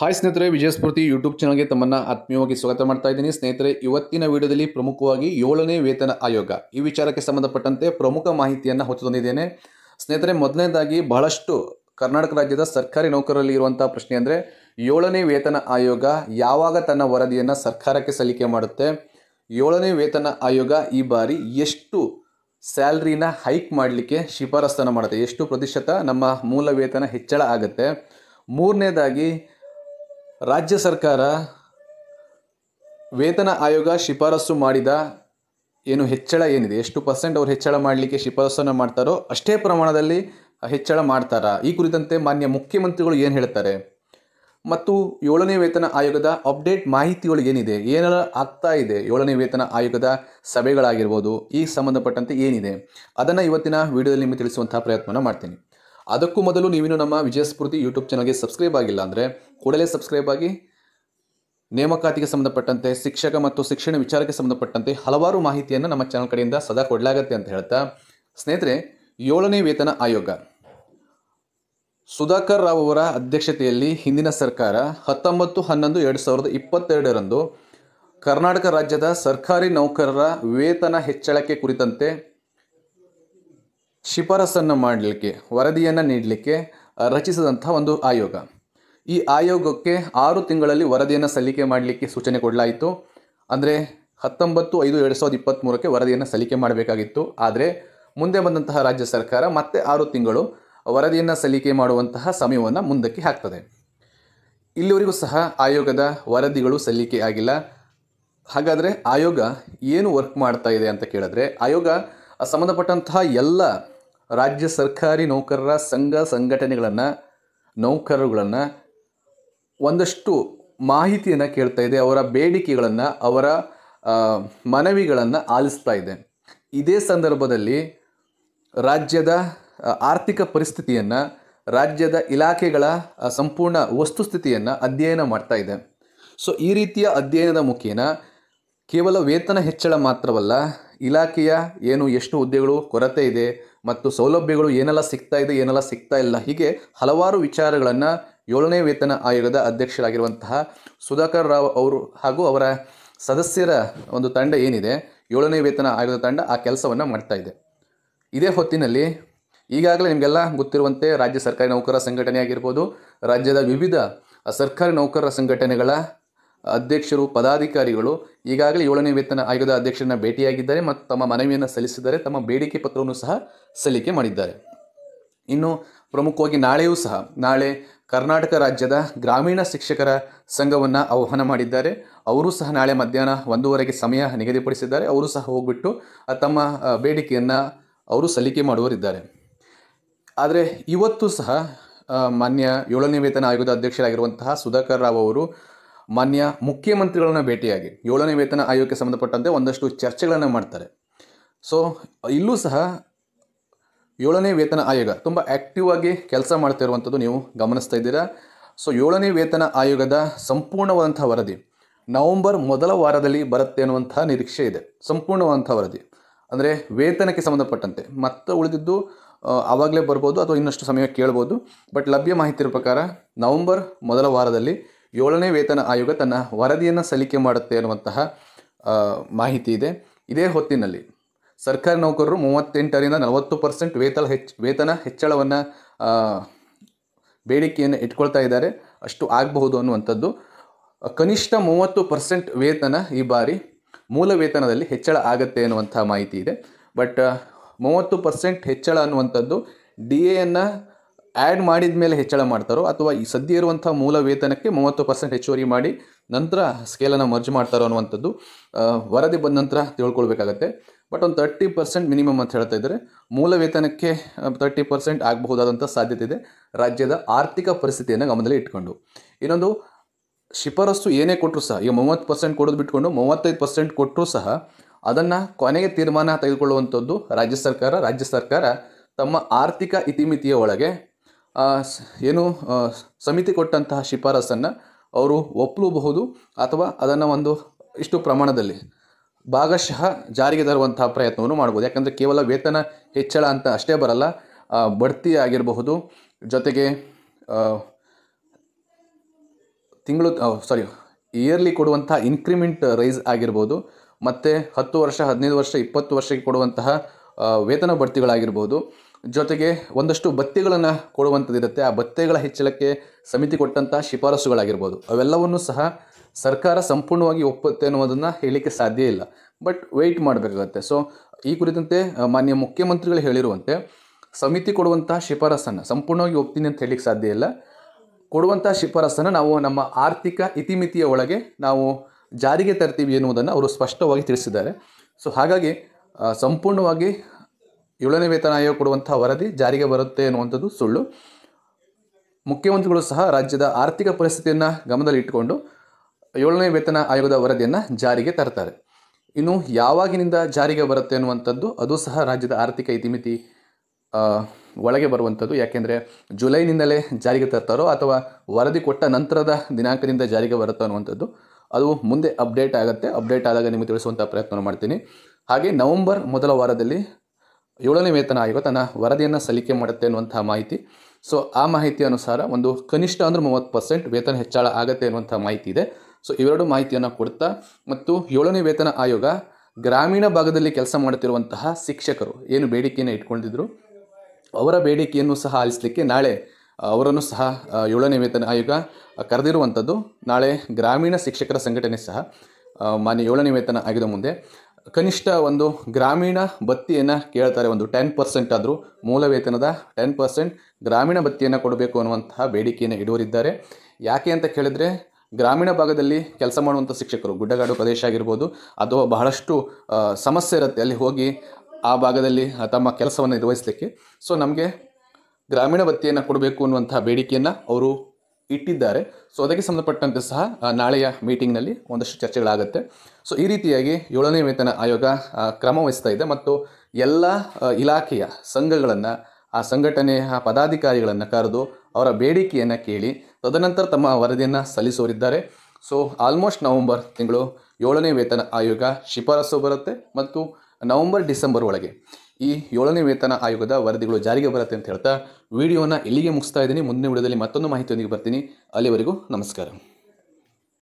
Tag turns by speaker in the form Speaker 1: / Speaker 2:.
Speaker 1: hi ಸ್ನೇಹಿತರೆ ವಿಜಯಸ್ಫೂರ್ತಿ YouTube ಚಾನಲ್ಗೆ ತಮ್ಮನ್ನು ಆತ್ಮೀಯವಾಗಿ ಸ್ವಾಗತ ಮಾಡ್ತಾ ಇದ್ದೀನಿ ಸ್ನೇಹಿತರೆ ಇವತ್ತಿನ ವಿಡಿಯೋದಲ್ಲಿ ಪ್ರಮುಖವಾಗಿ ಏಳನೇ ವೇತನ ಆಯೋಗ ಈ ವಿಚಾರಕ್ಕೆ ಸಂಬಂಧಪಟ್ಟಂತೆ ಪ್ರಮುಖ ಮಾಹಿತಿಯನ್ನು ಹೊತ್ತು ತಂದಿದ್ದೇನೆ ಸ್ನೇಹಿತರೆ ಮೊದಲನೇದಾಗಿ ಬಹಳಷ್ಟು ಕರ್ನಾಟಕ ರಾಜ್ಯದ ಸರ್ಕಾರಿ ನೌಕರರಲ್ಲಿ ಇರುವಂಥ ಪ್ರಶ್ನೆ ಅಂದರೆ ಏಳನೇ ವೇತನ ಆಯೋಗ ಯಾವಾಗ ತನ್ನ ವರದಿಯನ್ನು ಸರ್ಕಾರಕ್ಕೆ ಸಲ್ಲಿಕೆ ಮಾಡುತ್ತೆ ಏಳನೇ ವೇತನ ಆಯೋಗ ಈ ಬಾರಿ ಎಷ್ಟು ಸ್ಯಾಲ್ರಿನ ಹೈಕ್ ಮಾಡಲಿಕ್ಕೆ ಶಿಫಾರಸ್ತನ್ನು ಮಾಡುತ್ತೆ ಎಷ್ಟು ಪ್ರತಿಶತ ನಮ್ಮ ಮೂಲ ವೇತನ ಹೆಚ್ಚಳ ಆಗುತ್ತೆ ಮೂರನೇದಾಗಿ ರಾಜ್ಯ ಸರ್ಕಾರ ವೇತನ ಆಯೋಗ ಶಿಫಾರಸು ಮಾಡಿದ ಏನು ಹೆಚ್ಚಳ ಏನಿದೆ ಎಷ್ಟು ಪರ್ಸೆಂಟ್ ಅವರು ಹೆಚ್ಚಳ ಮಾಡಲಿಕ್ಕೆ ಶಿಫಾರಸನ್ನು ಮಾಡ್ತಾರೋ ಅಷ್ಟೇ ಪ್ರಮಾಣದಲ್ಲಿ ಹೆಚ್ಚಳ ಮಾಡ್ತಾರಾ ಈ ಕುರಿತಂತೆ ಮಾನ್ಯ ಮುಖ್ಯಮಂತ್ರಿಗಳು ಏನು ಹೇಳ್ತಾರೆ ಮತ್ತು ಏಳನೇ ವೇತನ ಆಯೋಗದ ಅಪ್ಡೇಟ್ ಮಾಹಿತಿಗಳು ಏನಿದೆ ಏನೆಲ್ಲ ಆಗ್ತಾ ಇದೆ ಏಳನೇ ವೇತನ ಆಯೋಗದ ಸಭೆಗಳಾಗಿರ್ಬೋದು ಈ ಸಂಬಂಧಪಟ್ಟಂತೆ ಏನಿದೆ ಅದನ್ನು ಇವತ್ತಿನ ವಿಡಿಯೋದಲ್ಲಿ ನಿಮಗೆ ತಿಳಿಸುವಂತಹ ಪ್ರಯತ್ನವನ್ನು ಮಾಡ್ತೀನಿ ಅದಕ್ಕೂ ಮೊದಲು ನೀವಿನ್ನು ನಮ್ಮ ವಿಜಯ ಸ್ಫೂರ್ತಿ ಯೂಟ್ಯೂಬ್ ಚಾನಲ್ಗೆ ಸಬ್ಸ್ಕ್ರೈಬ್ ಆಗಿಲ್ಲ ಅಂದರೆ ಕೂಡಲೇ ಸಬ್ಸ್ಕ್ರೈಬ್ ಆಗಿ ನೇಮಕಾತಿಗೆ ಸಂಬಂಧಪಟ್ಟಂತೆ ಶಿಕ್ಷಕ ಮತ್ತು ಶಿಕ್ಷಣ ವಿಚಾರಕ್ಕೆ ಸಂಬಂಧಪಟ್ಟಂತೆ ಹಲವಾರು ಮಾಹಿತಿಯನ್ನು ನಮ್ಮ ಚಾನಲ್ ಕಡೆಯಿಂದ ಸದಾ ಕೊಡಲಾಗತ್ತೆ ಅಂತ ಹೇಳ್ತಾ ಸ್ನೇಹಿತರೆ ಏಳನೇ ವೇತನ ಆಯೋಗ ಸುಧಾಕರ್ ರಾವ್ ಅವರ ಅಧ್ಯಕ್ಷತೆಯಲ್ಲಿ ಹಿಂದಿನ ಸರ್ಕಾರ ಹತ್ತೊಂಬತ್ತು ಹನ್ನೊಂದು ಎರಡು ಸಾವಿರದ ಇಪ್ಪತ್ತೆರಡರಂದು ಕರ್ನಾಟಕ ರಾಜ್ಯದ ಸರ್ಕಾರಿ ನೌಕರರ ವೇತನ ಹೆಚ್ಚಳಕ್ಕೆ ಕುರಿತಂತೆ ಶಿಫಾರಸನ್ನು ಮಾಡಲಿಕ್ಕೆ ವರದಿಯನ್ನು ನೀಡಲಿಕ್ಕೆ ರಚಿಸಿದಂಥ ಒಂದು ಆಯೋಗ ಈ ಆಯೋಗಕ್ಕೆ ಆರು ತಿಂಗಳಲ್ಲಿ ವರದಿಯನ್ನು ಸಲ್ಲಿಕೆ ಮಾಡಲಿಕ್ಕೆ ಸೂಚನೆ ಕೊಡಲಾಯಿತು ಅಂದರೆ ಹತ್ತೊಂಬತ್ತು ಐದು ಎರಡು ಸಾವಿರದ ಇಪ್ಪತ್ತ್ಮೂರಕ್ಕೆ ವರದಿಯನ್ನು ಸಲ್ಲಿಕೆ ಮಾಡಬೇಕಾಗಿತ್ತು ಆದರೆ ಮುಂದೆ ಬಂದಂತಹ ರಾಜ್ಯ ಸರ್ಕಾರ ಮತ್ತೆ ಆರು ತಿಂಗಳು ವರದಿಯನ್ನು ಸಲ್ಲಿಕೆ ಮಾಡುವಂತಹ ಸಮಯವನ್ನು ಮುಂದಕ್ಕೆ ಹಾಕ್ತದೆ ಇಲ್ಲಿವರೆಗೂ ಸಹ ಆಯೋಗದ ವರದಿಗಳು ಸಲ್ಲಿಕೆ ಆಗಿಲ್ಲ ಹಾಗಾದರೆ ಆಯೋಗ ಏನು ವರ್ಕ್ ಮಾಡ್ತಾ ಇದೆ ಅಂತ ಕೇಳಿದ್ರೆ ಆಯೋಗ ಸಂಬಂಧಪಟ್ಟಂತಹ ಎಲ್ಲ ರಾಜ್ಯ ಸರ್ಕಾರಿ ನೌಕರರ ಸಂಘ ಸಂಘಟನೆಗಳನ್ನು ನೌಕರರುಗಳನ್ನು ಒಂದಷ್ಟು ಮಾಹಿತಿಯನ್ನು ಕೇಳ್ತಾ ಇದೆ ಅವರ ಬೇಡಿಕೆಗಳನ್ನು ಅವರ ಮನವಿಗಳನ್ನು ಆಲಿಸ್ತಾ ಇದೆ ಇದೇ ಸಂದರ್ಭದಲ್ಲಿ ರಾಜ್ಯದ ಆರ್ಥಿಕ ಪರಿಸ್ಥಿತಿಯನ್ನು ರಾಜ್ಯದ ಇಲಾಖೆಗಳ ಸಂಪೂರ್ಣ ವಸ್ತುಸ್ಥಿತಿಯನ್ನು ಅಧ್ಯಯನ ಮಾಡ್ತಾ ಇದೆ ಸೊ ಈ ರೀತಿಯ ಅಧ್ಯಯನದ ಮುಖೇನ ಕೇವಲ ವೇತನ ಹೆಚ್ಚಳ ಮಾತ್ರವಲ್ಲ ಇಲಾಖೆಯ ಏನು ಎಷ್ಟು ಹುದ್ದೆಗಳು ಕೊರತೆ ಇದೆ ಮತ್ತು ಸೌಲಭ್ಯಗಳು ಏನೆಲ್ಲ ಸಿಗ್ತಾ ಇದೆ ಏನೆಲ್ಲ ಸಿಗ್ತಾ ಇಲ್ಲ ಹೀಗೆ ಹಲವಾರು ವಿಚಾರಗಳನ್ನು ಏಳನೇ ವೇತನ ಆಯೋಗದ ಅಧ್ಯಕ್ಷರಾಗಿರುವಂತಹ ಸುಧಾಕರ್ ರಾವ್ ಅವರು ಹಾಗೂ ಅವರ ಸದಸ್ಯರ ಒಂದು ತಂಡ ಏನಿದೆ ಏಳನೇ ವೇತನ ಆಯೋಗದ ತಂಡ ಆ ಕೆಲಸವನ್ನು ಮಾಡ್ತಾ ಇದೆ ಇದೇ ಹೊತ್ತಿನಲ್ಲಿ ಈಗಾಗಲೇ ನಿಮಗೆಲ್ಲ ಗೊತ್ತಿರುವಂತೆ ರಾಜ್ಯ ಸರ್ಕಾರಿ ನೌಕರರ ಸಂಘಟನೆ ಆಗಿರ್ಬೋದು ರಾಜ್ಯದ ವಿವಿಧ ಸರ್ಕಾರಿ ನೌಕರರ ಸಂಘಟನೆಗಳ ಅಧ್ಯಕ್ಷರು ಪದಾಧಿಕಾರಿಗಳು ಈಗಾಗಲೇ ಏಳನೇ ವೇತನ ಆಯೋಗದ ಅಧ್ಯಕ್ಷರನ್ನ ಭೇಟಿಯಾಗಿದ್ದಾರೆ ಮತ್ತು ತಮ್ಮ ಮನವಿಯನ್ನು ಸಲ್ಲಿಸಿದ್ದಾರೆ ತಮ್ಮ ಬೇಡಿಕೆ ಪತ್ರವನ್ನು ಸಹ ಸಲ್ಲಿಕೆ ಮಾಡಿದ್ದಾರೆ ಇನ್ನು ಪ್ರಮುಖವಾಗಿ ನಾಳೆಯೂ ಸಹ ನಾಳೆ ಕರ್ನಾಟಕ ರಾಜ್ಯದ ಗ್ರಾಮೀಣ ಶಿಕ್ಷಕರ ಸಂಘವನ್ನು ಆಹ್ವಾನ ಮಾಡಿದ್ದಾರೆ ಅವರು ಸಹ ನಾಳೆ ಮಧ್ಯಾಹ್ನ ಒಂದೂವರೆಗೆ ಸಮಯ ನಿಗದಿಪಡಿಸಿದ್ದಾರೆ ಅವರು ಸಹ ಹೋಗ್ಬಿಟ್ಟು ತಮ್ಮ ಬೇಡಿಕೆಯನ್ನು ಅವರು ಸಲ್ಲಿಕೆ ಮಾಡುವರಿದ್ದಾರೆ ಆದರೆ ಇವತ್ತು ಸಹ ಮಾನ್ಯ ಏಳನೇ ವೇತನ ಆಯೋಗದ ಅಧ್ಯಕ್ಷರಾಗಿರುವಂತಹ ಸುಧಾಕರ್ ರಾವ್ ಅವರು ಮಾನ್ಯ ಮುಖ್ಯಮಂತ್ರಿಗಳನ್ನ ಭೇಟಿಯಾಗಿ ಏಳನೇ ವೇತನ ಆಯೋಗಕ್ಕೆ ಸಂಬಂಧಪಟ್ಟಂತೆ ಒಂದಷ್ಟು ಚರ್ಚೆಗಳನ್ನು ಮಾಡ್ತಾರೆ ಸೊ ಇಲ್ಲೂ ಸಹ ಏಳನೇ ವೇತನ ಆಯೋಗ ತುಂಬ ಆ್ಯಕ್ಟಿವ್ ಆಗಿ ಕೆಲಸ ಮಾಡ್ತಾ ಇರುವಂಥದ್ದು ನೀವು ಗಮನಿಸ್ತಾ ಇದ್ದೀರಾ ಸೊ ಏಳನೇ ವೇತನ ಆಯೋಗದ ಸಂಪೂರ್ಣವಾದಂಥ ವರದಿ ನವಂಬರ್ ಮೊದಲ ವಾರದಲ್ಲಿ ಬರುತ್ತೆ ಅನ್ನುವಂಥ ನಿರೀಕ್ಷೆ ಇದೆ ಸಂಪೂರ್ಣವಾದಂಥ ವರದಿ ಅಂದರೆ ವೇತನಕ್ಕೆ ಸಂಬಂಧಪಟ್ಟಂತೆ ಮತ್ತೆ ಉಳಿದಿದ್ದು ಆವಾಗಲೇ ಬರ್ಬೋದು ಅಥವಾ ಇನ್ನಷ್ಟು ಸಮಯ ಕೇಳ್ಬೋದು ಬಟ್ ಲಭ್ಯ ಮಾಹಿತಿ ಪ್ರಕಾರ ನವೆಂಬರ್ ಮೊದಲ ವಾರದಲ್ಲಿ ಏಳನೇ ವೇತನ ಆಯೋಗ ತನ್ನ ವರದಿಯನ್ನು ಸಲ್ಲಿಕೆ ಮಾಡುತ್ತೆ ಅನ್ನುವಂತಹ ಮಾಹಿತಿ ಇದೆ ಇದೇ ಹೊತ್ತಿನಲ್ಲಿ ಸರ್ಕಾರಿ ನೌಕರರು ಮೂವತ್ತೆಂಟರಿಂದ ನಲವತ್ತು ಪರ್ಸೆಂಟ್ ವೇತನ ಹೆಚ್ ವೇತನ ಹೆಚ್ಚಳವನ್ನು ಬೇಡಿಕೆಯನ್ನು ಇಟ್ಕೊಳ್ತಾ ಇದ್ದಾರೆ ಅಷ್ಟು ಆಗಬಹುದು ಅನ್ನುವಂಥದ್ದು ಕನಿಷ್ಠ ಮೂವತ್ತು ಪರ್ಸೆಂಟ್ ವೇತನ ಈ ಬಾರಿ ಮೂಲ ವೇತನದಲ್ಲಿ ಹೆಚ್ಚಳ ಆಗುತ್ತೆ ಅನ್ನುವಂಥ ಮಾಹಿತಿ ಇದೆ ಬಟ್ ಮೂವತ್ತು ಪರ್ಸೆಂಟ್ ಹೆಚ್ಚಳ ಅನ್ನುವಂಥದ್ದು ಡಿ ಎನ್ನು ಆ್ಯಡ್ ಮಾಡಿದ ಮೇಲೆ ಹೆಚ್ಚಳ ಮಾಡ್ತಾರೋ ಅಥವಾ ಈ ಸದ್ಯ ಇರುವಂಥ ಮೂಲ ವೇತನಕ್ಕೆ ಮೂವತ್ತು ಪರ್ಸೆಂಟ್ ಹೆಚ್ಚುವರಿ ಮಾಡಿ ನಂತರ ಸ್ಕೇಲನ್ನು ಮರ್ಜ್ ಮಾಡ್ತಾರೋ ಅನ್ನುವಂಥದ್ದು ವರದಿ ಬಂದ ನಂತರ ತಿಳ್ಕೊಳ್ಬೇಕಾಗತ್ತೆ ಬಟ್ ಒಂದು ತರ್ಟಿ ಪರ್ಸೆಂಟ್ ಮಿನಿಮಮ್ ಅಂತ ಹೇಳ್ತಾ ಇದ್ದಾರೆ ಮೂಲ ವೇತನಕ್ಕೆ ತರ್ಟಿ ಪರ್ಸೆಂಟ್ ಆಗಬಹುದಾದಂಥ ಸಾಧ್ಯತೆ ಇದೆ ರಾಜ್ಯದ ಆರ್ಥಿಕ ಪರಿಸ್ಥಿತಿಯನ್ನು ಗಮನದಲ್ಲಿ ಇಟ್ಕೊಂಡು ಇನ್ನೊಂದು ಶಿಫಾರಸ್ಸು ಏನೇ ಕೊಟ್ಟರು ಸಹ ಈಗ ಮೂವತ್ತು ಪರ್ಸೆಂಟ್ ಕೊಡೋದು ಬಿಟ್ಕೊಂಡು ಮೂವತ್ತೈದು ಪರ್ಸೆಂಟ್ ಕೊಟ್ಟರೂ ಸಹ ಅದನ್ನು ಕೊನೆಗೆ ತೀರ್ಮಾನ ತೆಗೆದುಕೊಳ್ಳುವಂಥದ್ದು ರಾಜ್ಯ ಸರ್ಕಾರ ರಾಜ್ಯ ಸರ್ಕಾರ ತಮ್ಮ ಆರ್ಥಿಕ ಇತಿಮಿತಿಯ ಒಳಗೆ ಏನು ಸಮಿತಿ ಕೊಟ್ಟಂತಹ ಶಿಫಾರಸನ್ನು ಅವರು ಒಪ್ಪಲೂಬಹುದು ಅಥವಾ ಅದನ್ನು ಒಂದು ಇಷ್ಟು ಪ್ರಮಾಣದಲ್ಲಿ ಭಾಗಶಃ ಜಾರಿಗೆ ತರುವಂತಹ ಪ್ರಯತ್ನವನ್ನು ಮಾಡ್ಬೋದು ಯಾಕಂದರೆ ಕೇವಲ ವೇತನ ಹೆಚ್ಚಳ ಅಂತ ಅಷ್ಟೇ ಬರಲ್ಲ ಬಡ್ತಿ ಆಗಿರಬಹುದು ಜೊತೆಗೆ ತಿಂಗಳು ಸಾರಿ ಇಯರ್ಲಿ ಕೊಡುವಂತಹ ಇನ್ಕ್ರಿಮೆಂಟ್ ರೈಸ್ ಆಗಿರ್ಬೋದು ಮತ್ತು ಹತ್ತು ವರ್ಷ ಹದಿನೈದು ವರ್ಷ ಇಪ್ಪತ್ತು ವರ್ಷಕ್ಕೆ ಕೊಡುವಂತಹ ವೇತನ ಬಡ್ತಿಗಳಾಗಿರ್ಬೋದು ಜೊತೆಗೆ ಒಂದಷ್ಟು ಭತ್ತೆಗಳನ್ನು ಕೊಡುವಂಥದ್ದಿರುತ್ತೆ ಆ ಭತ್ತೆಗಳ ಹೆಚ್ಚಳಕ್ಕೆ ಸಮಿತಿ ಕೊಟ್ಟಂಥ ಶಿಫಾರಸುಗಳಾಗಿರ್ಬೋದು ಅವೆಲ್ಲವನ್ನು ಸಹ ಸರ್ಕಾರ ಸಂಪೂರ್ಣವಾಗಿ ಒಪ್ಪುತ್ತೆ ಅನ್ನೋದನ್ನು ಹೇಳಲಿಕ್ಕೆ ಸಾಧ್ಯ ಇಲ್ಲ ಬಟ್ ವೆಯ್ಟ್ ಮಾಡಬೇಕಾಗತ್ತೆ ಸೊ ಈ ಕುರಿತಂತೆ ಮಾನ್ಯ ಮುಖ್ಯಮಂತ್ರಿಗಳು ಹೇಳಿರುವಂತೆ ಸಮಿತಿ ಕೊಡುವಂತಹ ಶಿಫಾರಸನ್ನು ಸಂಪೂರ್ಣವಾಗಿ ಒಪ್ತೀನಿ ಅಂತ ಹೇಳಲಿಕ್ಕೆ ಸಾಧ್ಯ ಇಲ್ಲ ಕೊಡುವಂಥ ಶಿಫಾರಸನ್ನು ನಾವು ನಮ್ಮ ಆರ್ಥಿಕ ಇತಿಮಿತಿಯ ಒಳಗೆ ನಾವು ಜಾರಿಗೆ ತರ್ತೀವಿ ಎನ್ನುವುದನ್ನು ಅವರು ಸ್ಪಷ್ಟವಾಗಿ ತಿಳಿಸಿದ್ದಾರೆ ಸೊ ಹಾಗಾಗಿ ಸಂಪೂರ್ಣವಾಗಿ ಏಳನೇ ವೇತನ ಆಯೋಗ ಕೊಡುವಂಥ ವರದಿ ಜಾರಿಗೆ ಬರುತ್ತೆ ಅನ್ನುವಂಥದ್ದು ಸುಳ್ಳು ಮುಖ್ಯಮಂತ್ರಿಗಳು ಸಹ ರಾಜ್ಯದ ಆರ್ಥಿಕ ಪರಿಸ್ಥಿತಿಯನ್ನು ಗಮನದಲ್ಲಿ ಇಟ್ಟುಕೊಂಡು ಏಳನೇ ವೇತನ ಆಯೋಗದ ವರದಿಯನ್ನು ಜಾರಿಗೆ ತರ್ತಾರೆ ಇನ್ನು ಯಾವಾಗಿನಿಂದ ಜಾರಿಗೆ ಬರುತ್ತೆ ಅನ್ನುವಂಥದ್ದು ಅದು ಸಹ ರಾಜ್ಯದ ಆರ್ಥಿಕ ಇತಿಮಿತಿ ಒಳಗೆ ಬರುವಂಥದ್ದು ಯಾಕೆಂದರೆ ಜುಲೈನಿಂದಲೇ ಜಾರಿಗೆ ತರ್ತಾರೋ ಅಥವಾ ವರದಿ ಕೊಟ್ಟ ನಂತರದ ದಿನಾಂಕದಿಂದ ಜಾರಿಗೆ ಬರುತ್ತೋ ಅನ್ನುವಂಥದ್ದು ಅದು ಮುಂದೆ ಅಪ್ಡೇಟ್ ಆಗುತ್ತೆ ಅಪ್ಡೇಟ್ ಆದಾಗ ನಿಮಗೆ ತಿಳಿಸುವಂಥ ಪ್ರಯತ್ನ ಮಾಡ್ತೀನಿ ಹಾಗೆ ನವೆಂಬರ್ ಮೊದಲ ವಾರದಲ್ಲಿ ಏಳನೇ ವೇತನ ಆಯೋಗ ತನ್ನ ವರದಿಯನ್ನು ಸಲ್ಲಿಕೆ ಮಾಡುತ್ತೆ ಅನ್ನುವಂಥ ಮಾಹಿತಿ ಸೊ ಆ ಮಾಹಿತಿ ಅನುಸಾರ ಒಂದು ಕನಿಷ್ಠ ಅಂದರೆ ಮೂವತ್ತು ಪರ್ಸೆಂಟ್ ವೇತನ ಹೆಚ್ಚಳ ಆಗುತ್ತೆ ಅನ್ನುವಂಥ ಮಾಹಿತಿ ಇದೆ ಸೊ ಇವೆರಡು ಮಾಹಿತಿಯನ್ನು ಕೊಡ್ತಾ ಮತ್ತು ಏಳನೇ ವೇತನ ಆಯೋಗ ಗ್ರಾಮೀಣ ಭಾಗದಲ್ಲಿ ಕೆಲಸ ಮಾಡುತ್ತಿರುವಂತಹ ಶಿಕ್ಷಕರು ಏನು ಬೇಡಿಕೆಯನ್ನು ಇಟ್ಕೊಂಡಿದ್ರು ಅವರ ಬೇಡಿಕೆಯನ್ನು ಸಹ ಆಲಿಸಲಿಕ್ಕೆ ನಾಳೆ ಅವರನ್ನು ಸಹ ಏಳನೇ ವೇತನ ಆಯೋಗ ಕರೆದಿರುವಂಥದ್ದು ನಾಳೆ ಗ್ರಾಮೀಣ ಶಿಕ್ಷಕರ ಸಂಘಟನೆ ಸಹ ಮಾನ್ಯ ಏಳನೇ ವೇತನ ಆಗಿದ ಮುಂದೆ ಕನಿಷ್ಠ ಒಂದು ಗ್ರಾಮೀಣ ಭತ್ತಿಯನ್ನು ಕೇಳ್ತಾರೆ ಒಂದು ಟೆನ್ ಪರ್ಸೆಂಟ್ ಆದರೂ ಮೂಲ ವೇತನದ ಟೆನ್ ಪರ್ಸೆಂಟ್ ಗ್ರಾಮೀಣ ಭತ್ತಿಯನ್ನು ಕೊಡಬೇಕು ಅನ್ನುವಂತಹ ಬೇಡಿಕೆಯನ್ನು ಇಡುವರಿದ್ದಾರೆ ಯಾಕೆ ಅಂತ ಕೇಳಿದರೆ ಗ್ರಾಮೀಣ ಭಾಗದಲ್ಲಿ ಕೆಲಸ ಮಾಡುವಂಥ ಶಿಕ್ಷಕರು ಗುಡ್ಡಗಾಡು ಪ್ರದೇಶ ಆಗಿರ್ಬೋದು ಅಥವಾ ಬಹಳಷ್ಟು ಸಮಸ್ಯೆ ಇರುತ್ತೆ ಅಲ್ಲಿ ಹೋಗಿ ಆ ಭಾಗದಲ್ಲಿ ತಮ್ಮ ಕೆಲಸವನ್ನು ನಿರ್ವಹಿಸಲಿಕ್ಕೆ ಸೊ ನಮಗೆ ಗ್ರಾಮೀಣ ಭತ್ತಿಯನ್ನು ಕೊಡಬೇಕು ಅನ್ನುವಂಥ ಬೇಡಿಕೆಯನ್ನು ಅವರು ಇಟ್ಟಿದ್ದಾರೆ ಸೊ ಅದಕ್ಕೆ ಸಂಬಂಧಪಟ್ಟಂತೆ ಸಹ ನಾಳೆಯ ಮೀಟಿಂಗ್ನಲ್ಲಿ ಒಂದಷ್ಟು ಚರ್ಚೆಗಳಾಗುತ್ತೆ ಸೊ ಈ ರೀತಿಯಾಗಿ ಏಳನೇ ವೇತನ ಆಯೋಗ ಕ್ರಮ ವಹಿಸ್ತಾ ಇದೆ ಮತ್ತು ಎಲ್ಲ ಇಲಾಖೆಯ ಸಂಘಗಳನ್ನು ಆ ಸಂಘಟನೆಯ ಪದಾಧಿಕಾರಿಗಳನ್ನು ಕರೆದು ಅವರ ಬೇಡಿಕೆಯನ್ನು ಕೇಳಿ ತದನಂತರ ತಮ್ಮ ವರದಿಯನ್ನು ಸಲ್ಲಿಸೋರಿದ್ದಾರೆ ಸೊ ಆಲ್ಮೋಸ್ಟ್ ನವೆಂಬರ್ ತಿಂಗಳು ಏಳನೇ ವೇತನ ಆಯೋಗ ಶಿಫಾರಸು ಬರುತ್ತೆ ಮತ್ತು ನವಂಬರ್ ಡಿಸೆಂಬರ್ ಒಳಗೆ ಈ ಏಳನೇ ವೇತನ ಆಯೋಗದ ವರದಿಗಳು ಜಾರಿಗೆ ಬರುತ್ತೆ ಅಂತ ಹೇಳ್ತಾ ವಿಡಿಯೋನ ಇಲ್ಲಿಗೆ ಮುಗಿಸ್ತಾ ಇದ್ದೀನಿ ಮುಂದಿನ ವಿಡಿಯೋದಲ್ಲಿ ಮತ್ತೊಂದು ಮಾಹಿತಿಯೊಂದಿಗೆ ಬರ್ತೀನಿ ಅಲ್ಲಿವರೆಗೂ ನಮಸ್ಕಾರ